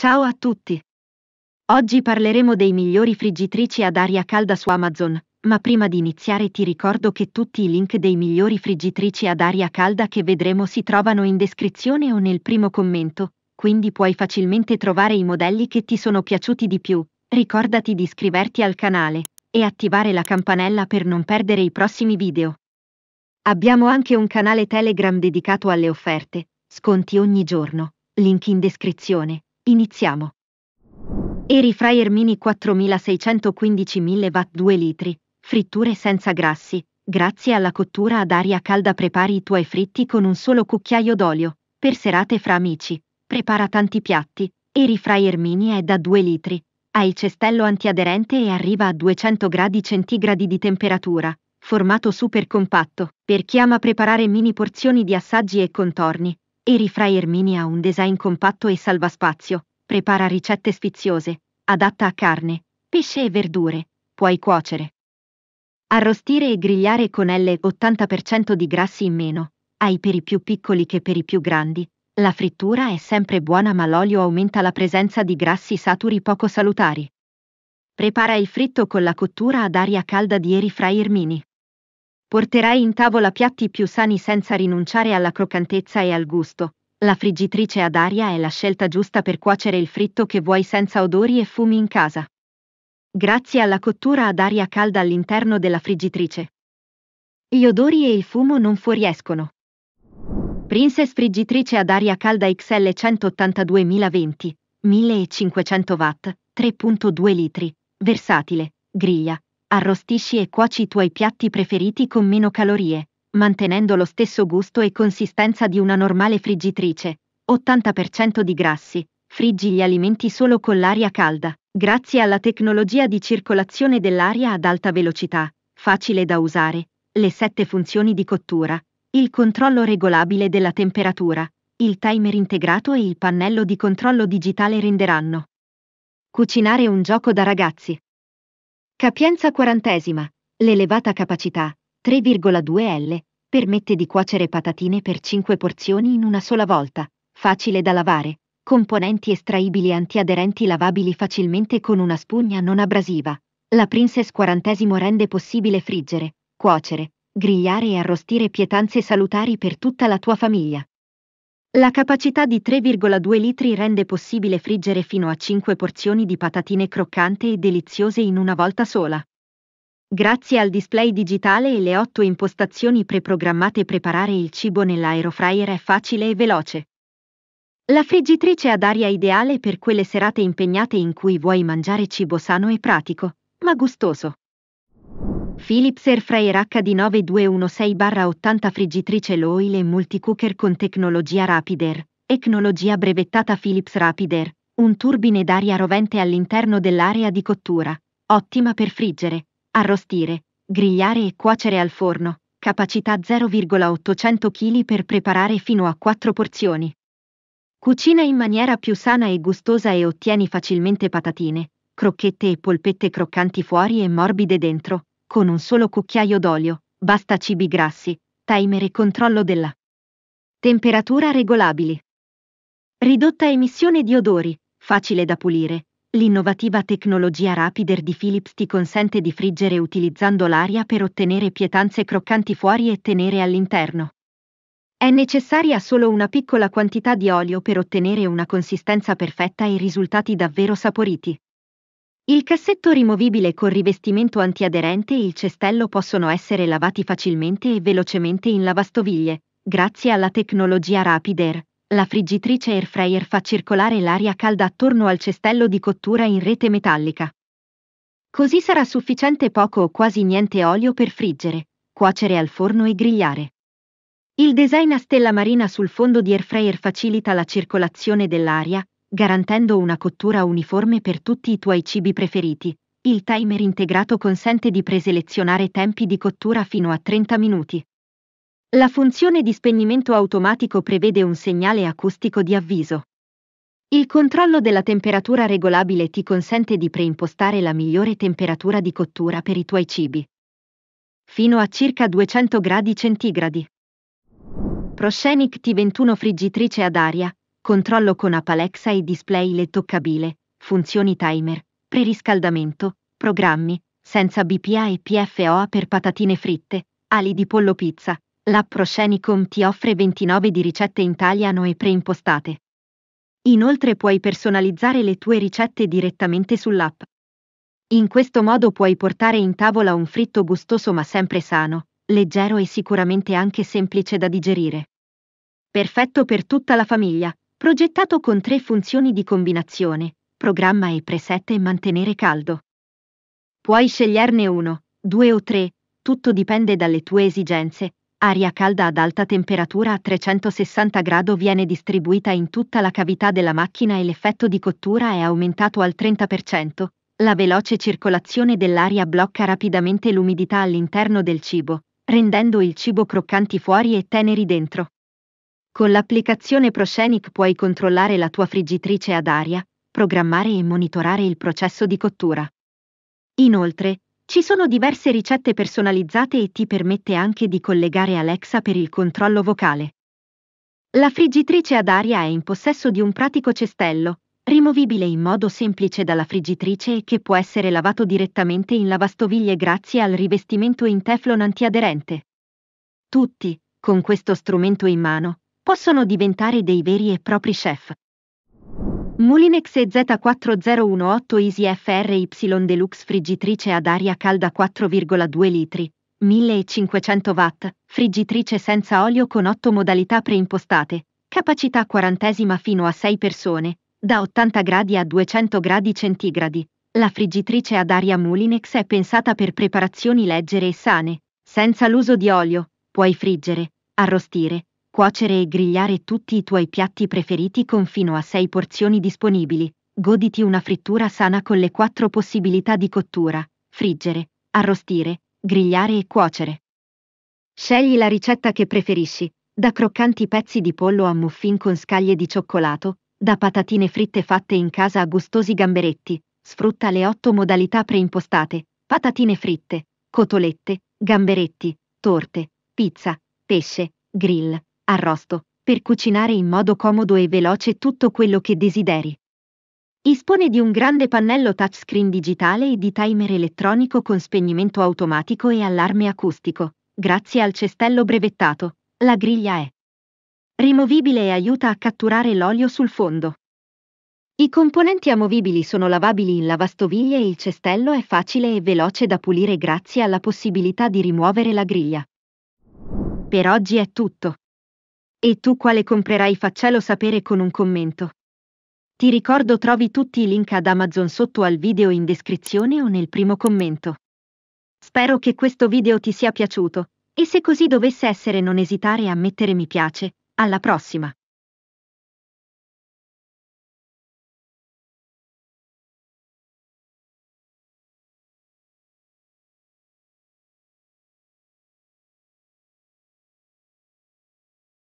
Ciao a tutti! Oggi parleremo dei migliori friggitrici ad aria calda su Amazon, ma prima di iniziare ti ricordo che tutti i link dei migliori friggitrici ad aria calda che vedremo si trovano in descrizione o nel primo commento, quindi puoi facilmente trovare i modelli che ti sono piaciuti di più. Ricordati di iscriverti al canale e attivare la campanella per non perdere i prossimi video. Abbiamo anche un canale Telegram dedicato alle offerte, sconti ogni giorno, link in descrizione. Iniziamo. Eri Fryer Mini 4615.000 mW 2 litri, fritture senza grassi, grazie alla cottura ad aria calda prepari i tuoi fritti con un solo cucchiaio d'olio, per serate fra amici, prepara tanti piatti, Eri Fryer Mini è da 2 litri, ha il cestello antiaderente e arriva a 200 gradi centigradi di temperatura, formato super compatto, per chi ama preparare mini porzioni di assaggi e contorni, Erifra Erminia ha un design compatto e salvaspazio, prepara ricette sfiziose, adatta a carne, pesce e verdure, puoi cuocere. Arrostire e grigliare con L80% di grassi in meno, hai per i più piccoli che per i più grandi, la frittura è sempre buona ma l'olio aumenta la presenza di grassi saturi poco salutari. Prepara il fritto con la cottura ad aria calda di Erifra Ermini. Porterai in tavola piatti più sani senza rinunciare alla croccantezza e al gusto. La friggitrice ad aria è la scelta giusta per cuocere il fritto che vuoi senza odori e fumi in casa. Grazie alla cottura ad aria calda all'interno della friggitrice. Gli odori e il fumo non fuoriescono. Princess friggitrice ad aria calda XL 182.020, 1500 W, 3.2 litri, versatile, griglia, Arrostisci e cuoci i tuoi piatti preferiti con meno calorie, mantenendo lo stesso gusto e consistenza di una normale friggitrice. 80% di grassi. Friggi gli alimenti solo con l'aria calda. Grazie alla tecnologia di circolazione dell'aria ad alta velocità, facile da usare, le sette funzioni di cottura, il controllo regolabile della temperatura, il timer integrato e il pannello di controllo digitale renderanno. Cucinare un gioco da ragazzi. Capienza quarantesima. L'elevata capacità, 3,2 L, permette di cuocere patatine per 5 porzioni in una sola volta, facile da lavare, componenti estraibili antiaderenti lavabili facilmente con una spugna non abrasiva. La Princess quarantesimo rende possibile friggere, cuocere, grigliare e arrostire pietanze salutari per tutta la tua famiglia. La capacità di 3,2 litri rende possibile friggere fino a 5 porzioni di patatine croccante e deliziose in una volta sola. Grazie al display digitale e le 8 impostazioni preprogrammate preparare il cibo nell'aerofryer è facile e veloce. La friggitrice ad aria ideale per quelle serate impegnate in cui vuoi mangiare cibo sano e pratico, ma gustoso. Philips Airfryer HD9216-80 friggitrice Loil e multicooker con tecnologia Rapider, tecnologia brevettata Philips Rapider, un turbine d'aria rovente all'interno dell'area di cottura, ottima per friggere, arrostire, grigliare e cuocere al forno, capacità 0,800 kg per preparare fino a 4 porzioni. Cucina in maniera più sana e gustosa e ottieni facilmente patatine, crocchette e polpette croccanti fuori e morbide dentro, con un solo cucchiaio d'olio, basta cibi grassi, timer e controllo della temperatura regolabili. Ridotta emissione di odori, facile da pulire. L'innovativa tecnologia Rapider di Philips ti consente di friggere utilizzando l'aria per ottenere pietanze croccanti fuori e tenere all'interno. È necessaria solo una piccola quantità di olio per ottenere una consistenza perfetta e risultati davvero saporiti. Il cassetto rimovibile con rivestimento antiaderente e il cestello possono essere lavati facilmente e velocemente in lavastoviglie, grazie alla tecnologia Rapid Air. La friggitrice air fryer fa circolare l'aria calda attorno al cestello di cottura in rete metallica. Così sarà sufficiente poco o quasi niente olio per friggere, cuocere al forno e grigliare. Il design a stella marina sul fondo di air fryer facilita la circolazione dell'aria, garantendo una cottura uniforme per tutti i tuoi cibi preferiti. Il timer integrato consente di preselezionare tempi di cottura fino a 30 minuti. La funzione di spegnimento automatico prevede un segnale acustico di avviso. Il controllo della temperatura regolabile ti consente di preimpostare la migliore temperatura di cottura per i tuoi cibi. Fino a circa 200 gradi centigradi. Proscenic T21 friggitrice ad aria, controllo con App Alexa e display le toccabile, funzioni timer, preriscaldamento, programmi, senza BPA e PFOA per patatine fritte, ali di pollo pizza. L'app Proscenicom ti offre 29 di ricette in italiano e preimpostate. Inoltre puoi personalizzare le tue ricette direttamente sull'app. In questo modo puoi portare in tavola un fritto gustoso ma sempre sano, leggero e sicuramente anche semplice da digerire. Perfetto per tutta la famiglia, Progettato con tre funzioni di combinazione, programma e preset e mantenere caldo. Puoi sceglierne uno, due o tre, tutto dipende dalle tue esigenze. Aria calda ad alta temperatura a 360 grado viene distribuita in tutta la cavità della macchina e l'effetto di cottura è aumentato al 30%. La veloce circolazione dell'aria blocca rapidamente l'umidità all'interno del cibo, rendendo il cibo croccanti fuori e teneri dentro. Con l'applicazione ProScenic puoi controllare la tua friggitrice ad aria, programmare e monitorare il processo di cottura. Inoltre, ci sono diverse ricette personalizzate e ti permette anche di collegare Alexa per il controllo vocale. La friggitrice ad aria è in possesso di un pratico cestello, rimovibile in modo semplice dalla friggitrice e che può essere lavato direttamente in lavastoviglie grazie al rivestimento in teflon antiaderente. Tutti, con questo strumento in mano, possono diventare dei veri e propri chef. Mulinex z 4018 Easy FRY Deluxe friggitrice ad aria calda 4,2 litri, 1500 watt, friggitrice senza olio con 8 modalità preimpostate, capacità quarantesima fino a 6 persone, da 80 gradi a 200 gradi centigradi. La friggitrice ad aria Mulinex è pensata per preparazioni leggere e sane, senza l'uso di olio, puoi friggere, arrostire, cuocere e grigliare tutti i tuoi piatti preferiti con fino a 6 porzioni disponibili. Goditi una frittura sana con le 4 possibilità di cottura, friggere, arrostire, grigliare e cuocere. Scegli la ricetta che preferisci, da croccanti pezzi di pollo a muffin con scaglie di cioccolato, da patatine fritte fatte in casa a gustosi gamberetti, sfrutta le 8 modalità preimpostate, patatine fritte, cotolette, gamberetti, torte, pizza, pesce, grill arrosto, per cucinare in modo comodo e veloce tutto quello che desideri. Dispone di un grande pannello touchscreen digitale e di timer elettronico con spegnimento automatico e allarme acustico, grazie al cestello brevettato. La griglia è rimovibile e aiuta a catturare l'olio sul fondo. I componenti amovibili sono lavabili in lavastoviglie e il cestello è facile e veloce da pulire grazie alla possibilità di rimuovere la griglia. Per oggi è tutto. E tu quale comprerai faccelo sapere con un commento. Ti ricordo trovi tutti i link ad Amazon sotto al video in descrizione o nel primo commento. Spero che questo video ti sia piaciuto, e se così dovesse essere non esitare a mettere mi piace. Alla prossima!